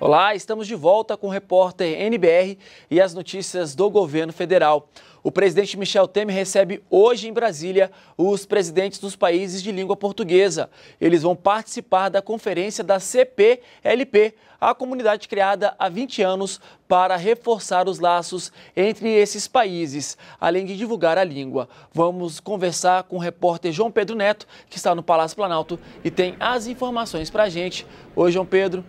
Olá, estamos de volta com o repórter NBR e as notícias do governo federal. O presidente Michel Temer recebe hoje em Brasília os presidentes dos países de língua portuguesa. Eles vão participar da conferência da CPLP, a comunidade criada há 20 anos para reforçar os laços entre esses países, além de divulgar a língua. Vamos conversar com o repórter João Pedro Neto, que está no Palácio Planalto e tem as informações para a gente. Oi, João Pedro.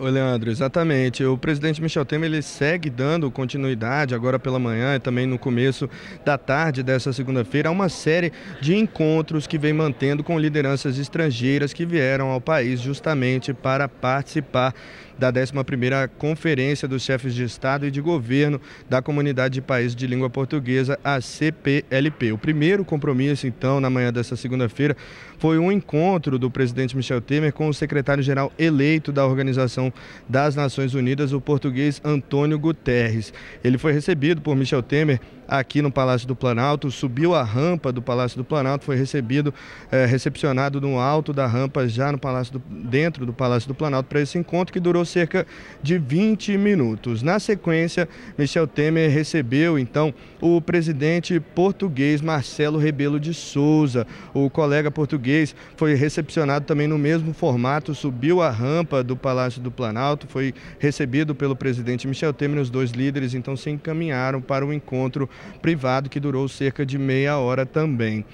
Oi, Leandro, exatamente. O presidente Michel Temer ele segue dando continuidade agora pela manhã e também no começo da tarde dessa segunda-feira a uma série de encontros que vem mantendo com lideranças estrangeiras que vieram ao país justamente para participar da 11ª Conferência dos Chefes de Estado e de Governo da Comunidade de Países de Língua Portuguesa, a CPLP. O primeiro compromisso, então, na manhã desta segunda-feira, foi um encontro do presidente Michel Temer com o secretário-geral eleito da Organização das Nações Unidas, o português Antônio Guterres. Ele foi recebido por Michel Temer aqui no Palácio do Planalto, subiu a rampa do Palácio do Planalto, foi recebido, é, recepcionado no alto da rampa, já no Palácio do, dentro do Palácio do Planalto, para esse encontro que durou cerca de 20 minutos. Na sequência, Michel Temer recebeu então o presidente português Marcelo Rebelo de Souza. O colega português foi recepcionado também no mesmo formato, subiu a rampa do Palácio do Planalto, foi recebido pelo presidente Michel Temer. Os dois líderes então se encaminharam para o encontro privado que durou cerca de meia hora também.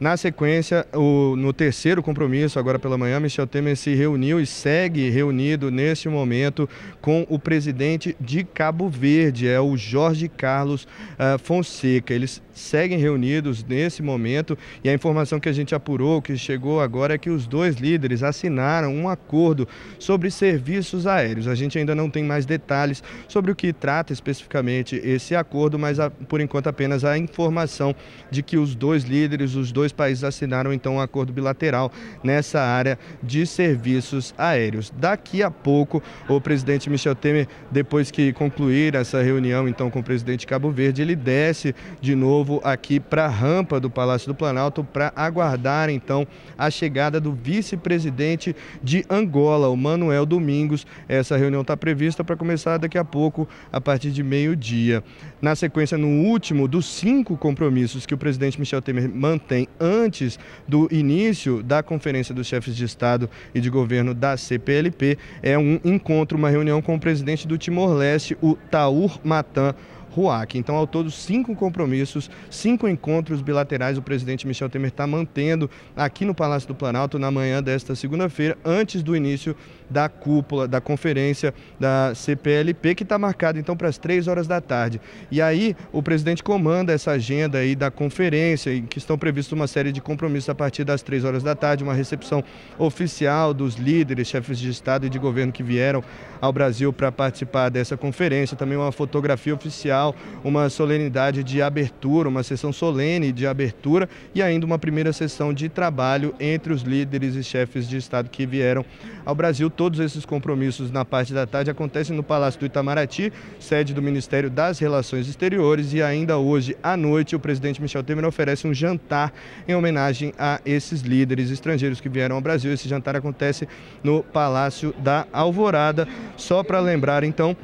Na sequência, o, no terceiro compromisso, agora pela manhã, Michel Temer se reuniu e segue reunido neste momento com o presidente de Cabo Verde, é o Jorge Carlos uh, Fonseca. Eles seguem reunidos nesse momento e a informação que a gente apurou, que chegou agora, é que os dois líderes assinaram um acordo sobre serviços aéreos. A gente ainda não tem mais detalhes sobre o que trata especificamente esse acordo, mas ah, por enquanto apenas a informação de que os dois líderes, os dois dois países assinaram então um acordo bilateral nessa área de serviços aéreos. Daqui a pouco, o presidente Michel Temer, depois que concluir essa reunião então com o presidente Cabo Verde, ele desce de novo aqui para a rampa do Palácio do Planalto para aguardar então a chegada do vice-presidente de Angola, o Manuel Domingos. Essa reunião está prevista para começar daqui a pouco, a partir de meio-dia. Na sequência, no último dos cinco compromissos que o presidente Michel Temer mantém antes do início da Conferência dos Chefes de Estado e de Governo da CPLP. É um encontro, uma reunião com o presidente do Timor-Leste, o Taur Matan. RUAC. Então, ao todo, cinco compromissos, cinco encontros bilaterais o presidente Michel Temer está mantendo aqui no Palácio do Planalto na manhã desta segunda-feira, antes do início da cúpula, da conferência da CPLP, que está marcada então para as três horas da tarde. E aí o presidente comanda essa agenda aí da conferência, em que estão previstos uma série de compromissos a partir das três horas da tarde, uma recepção oficial dos líderes, chefes de Estado e de governo que vieram ao Brasil para participar dessa conferência, também uma fotografia oficial final, uma solenidade de abertura, uma sessão solene de abertura e ainda uma primeira sessão de trabalho entre os líderes e chefes de Estado que vieram ao Brasil. Todos esses compromissos na parte da tarde acontecem no Palácio do Itamaraty, sede do Ministério das Relações Exteriores, e ainda hoje à noite o presidente Michel Temer oferece um jantar em homenagem a esses líderes estrangeiros que vieram ao Brasil. Esse jantar acontece no Palácio da Alvorada. Só para lembrar, então,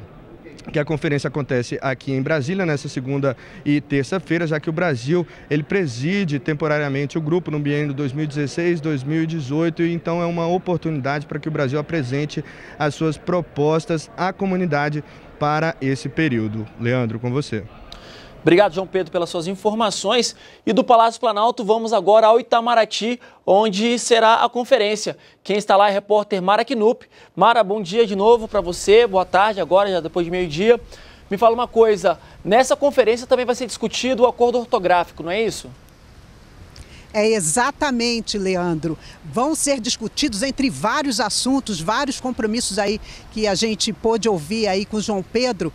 que a conferência acontece aqui em Brasília nessa segunda e terça-feira, já que o Brasil ele preside temporariamente o grupo no biênio 2016-2018 e então é uma oportunidade para que o Brasil apresente as suas propostas à comunidade para esse período. Leandro, com você. Obrigado, João Pedro, pelas suas informações. E do Palácio Planalto, vamos agora ao Itamaraty, onde será a conferência. Quem está lá é a repórter Mara Knup. Mara, bom dia de novo para você. Boa tarde agora, já depois de meio-dia. Me fala uma coisa, nessa conferência também vai ser discutido o acordo ortográfico, não é isso? É exatamente, Leandro. Vão ser discutidos entre vários assuntos, vários compromissos aí que a gente pôde ouvir aí com o João Pedro.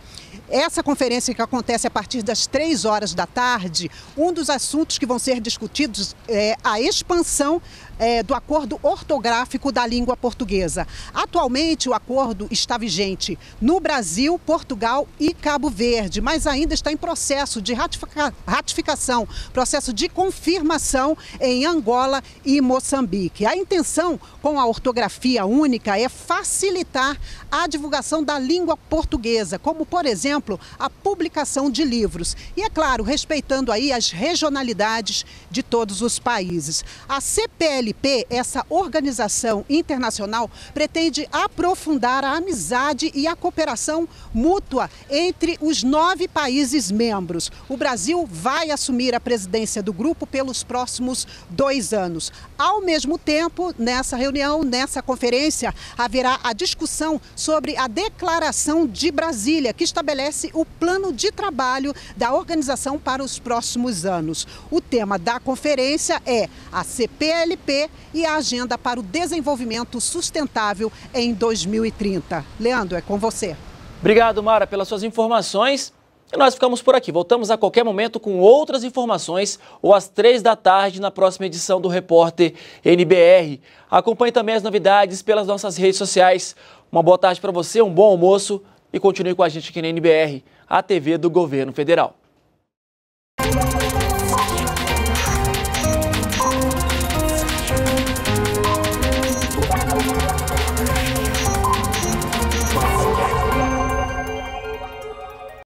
Essa conferência que acontece a partir das três horas da tarde, um dos assuntos que vão ser discutidos é a expansão é, do acordo ortográfico da língua portuguesa. Atualmente, o acordo está vigente no Brasil, Portugal e Cabo Verde, mas ainda está em processo de ratifica ratificação, processo de confirmação em Angola e Moçambique. A intenção com a ortografia única é facilitar a divulgação da língua portuguesa, como, por exemplo, a publicação de livros. E, é claro, respeitando aí as regionalidades de todos os países. A CPL essa organização internacional, pretende aprofundar a amizade e a cooperação mútua entre os nove países membros. O Brasil vai assumir a presidência do grupo pelos próximos dois anos. Ao mesmo tempo, nessa reunião, nessa conferência, haverá a discussão sobre a Declaração de Brasília, que estabelece o plano de trabalho da organização para os próximos anos. O tema da conferência é a CPLP e a Agenda para o Desenvolvimento Sustentável em 2030. Leandro, é com você. Obrigado, Mara, pelas suas informações. E nós ficamos por aqui. Voltamos a qualquer momento com outras informações ou às três da tarde na próxima edição do Repórter NBR. Acompanhe também as novidades pelas nossas redes sociais. Uma boa tarde para você, um bom almoço e continue com a gente aqui na NBR, a TV do Governo Federal.